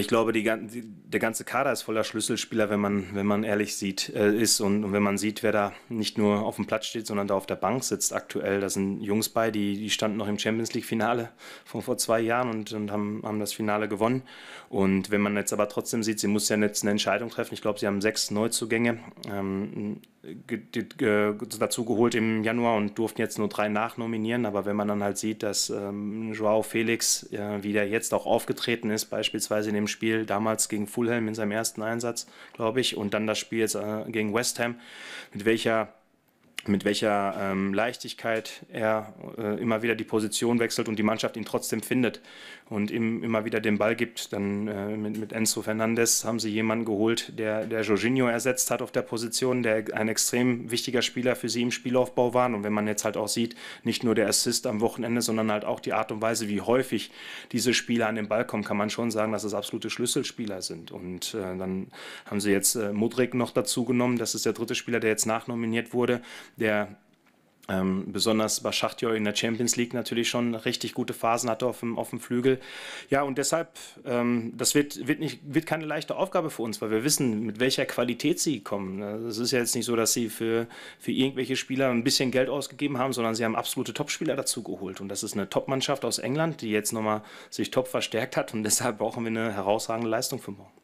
Ich glaube, die, der ganze Kader ist voller Schlüsselspieler, wenn man, wenn man ehrlich sieht, äh, ist und, und, wenn man sieht, wer da nicht nur auf dem Platz steht, sondern da auf der Bank sitzt aktuell. Da sind Jungs bei, die, die standen noch im Champions League-Finale von vor zwei Jahren und, und haben, haben das Finale gewonnen. Und wenn man jetzt aber trotzdem sieht, sie muss ja jetzt eine Entscheidung treffen. Ich glaube, sie haben sechs Neuzugänge. Ähm, dazu geholt im Januar und durften jetzt nur drei nachnominieren. Aber wenn man dann halt sieht, dass ähm, Joao Felix, äh, wie jetzt auch aufgetreten ist, beispielsweise in dem Spiel damals gegen Fulham in seinem ersten Einsatz, glaube ich, und dann das Spiel jetzt äh, gegen West Ham, mit welcher mit welcher ähm, Leichtigkeit er äh, immer wieder die Position wechselt und die Mannschaft ihn trotzdem findet und ihm immer wieder den Ball gibt. Dann äh, mit, mit, Enzo Fernandes haben sie jemanden geholt, der, der Jorginho ersetzt hat auf der Position, der ein extrem wichtiger Spieler für sie im Spielaufbau war. Und wenn man jetzt halt auch sieht, nicht nur der Assist am Wochenende, sondern halt auch die Art und Weise, wie häufig diese Spieler an den Ball kommen, kann man schon sagen, dass es absolute Schlüsselspieler sind. Und äh, dann haben sie jetzt äh, Mudrik noch dazu genommen. Das ist der dritte Spieler, der jetzt nachnominiert wurde der ähm, besonders Baschachtio in der Champions League natürlich schon richtig gute Phasen hatte auf dem, auf dem Flügel. Ja, und deshalb, ähm, das wird, wird, nicht, wird keine leichte Aufgabe für uns, weil wir wissen, mit welcher Qualität sie kommen. Ne? Es ist ja jetzt nicht so, dass sie für, für irgendwelche Spieler ein bisschen Geld ausgegeben haben, sondern sie haben absolute Topspieler dazu geholt. Und das ist eine Top-Mannschaft aus England, die jetzt nochmal sich top verstärkt hat. Und deshalb brauchen wir eine herausragende Leistung für morgen.